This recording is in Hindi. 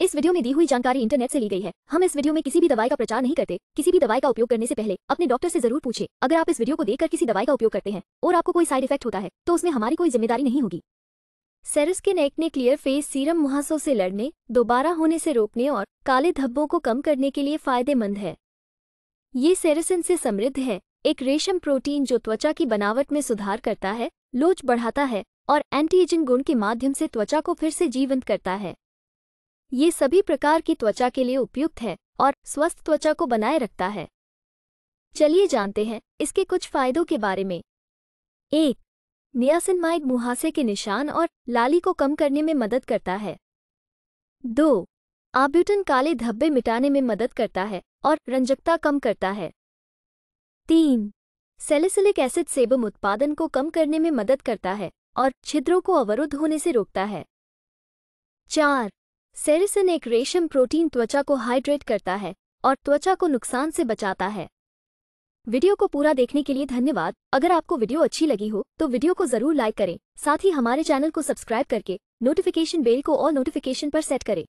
इस वीडियो में दी हुई जानकारी इंटरनेट से ली गई है हम इस वीडियो में किसी भी दवाई का प्रचार नहीं करते किसी भी दवाई का उपयोग करने से पहले अपने डॉक्टर से जरूर पूछे अगर आप इस वीडियो को देखकर किसी दवाई का उपयोग करते हैं और आपको कोई साइड इफेक्ट होता है तो उसमें हमारी कोई जिम्मेदारी नहीं होगी सेरस के नेक ने क्लियर फेस सीरम मुहासों से लड़ने दोबारा होने से रोकने और काले धब्बों को कम करने के लिए फायदेमंद है ये सेरेसिन से समृद्ध है एक रेशम प्रोटीन जो त्वचा की बनावट में सुधार करता है लोच बढ़ाता है और एंटी एजिंग गुण के माध्यम से त्वचा को फिर से जीवंत करता है ये सभी प्रकार की त्वचा के लिए उपयुक्त है और स्वस्थ त्वचा को बनाए रखता है चलिए जानते हैं इसके कुछ फायदों के बारे में एक नियासिनमाइड मुहासे के निशान और लाली को कम करने में मदद करता है दो आब्यूटन काले धब्बे मिटाने में मदद करता है और रंजकता कम करता है तीन सेलिसिलिक एसिड सेबम उत्पादन को कम करने में मदद करता है और छिद्रों को अवरुद्ध होने से रोकता है चार सेरिसिन एक रेशम प्रोटीन त्वचा को हाइड्रेट करता है और त्वचा को नुकसान से बचाता है वीडियो को पूरा देखने के लिए धन्यवाद अगर आपको वीडियो अच्छी लगी हो तो वीडियो को जरूर लाइक करें साथ ही हमारे चैनल को सब्सक्राइब करके नोटिफिकेशन बेल को और नोटिफिकेशन पर सेट करें